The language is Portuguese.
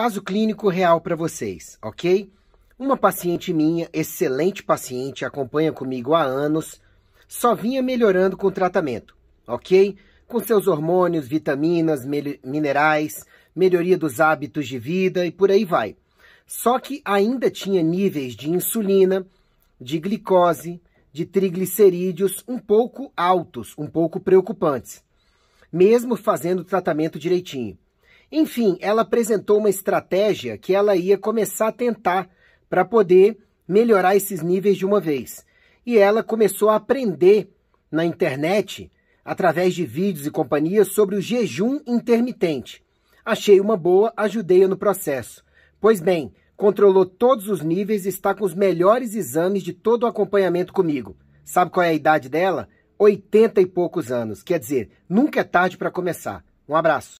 caso clínico real para vocês, ok? Uma paciente minha, excelente paciente, acompanha comigo há anos, só vinha melhorando com o tratamento, ok? Com seus hormônios, vitaminas, minerais, melhoria dos hábitos de vida e por aí vai. Só que ainda tinha níveis de insulina, de glicose, de triglicerídeos um pouco altos, um pouco preocupantes, mesmo fazendo o tratamento direitinho. Enfim, ela apresentou uma estratégia que ela ia começar a tentar para poder melhorar esses níveis de uma vez. E ela começou a aprender na internet, através de vídeos e companhia, sobre o jejum intermitente. Achei uma boa, ajudei-a no processo. Pois bem, controlou todos os níveis e está com os melhores exames de todo o acompanhamento comigo. Sabe qual é a idade dela? 80 e poucos anos. Quer dizer, nunca é tarde para começar. Um abraço.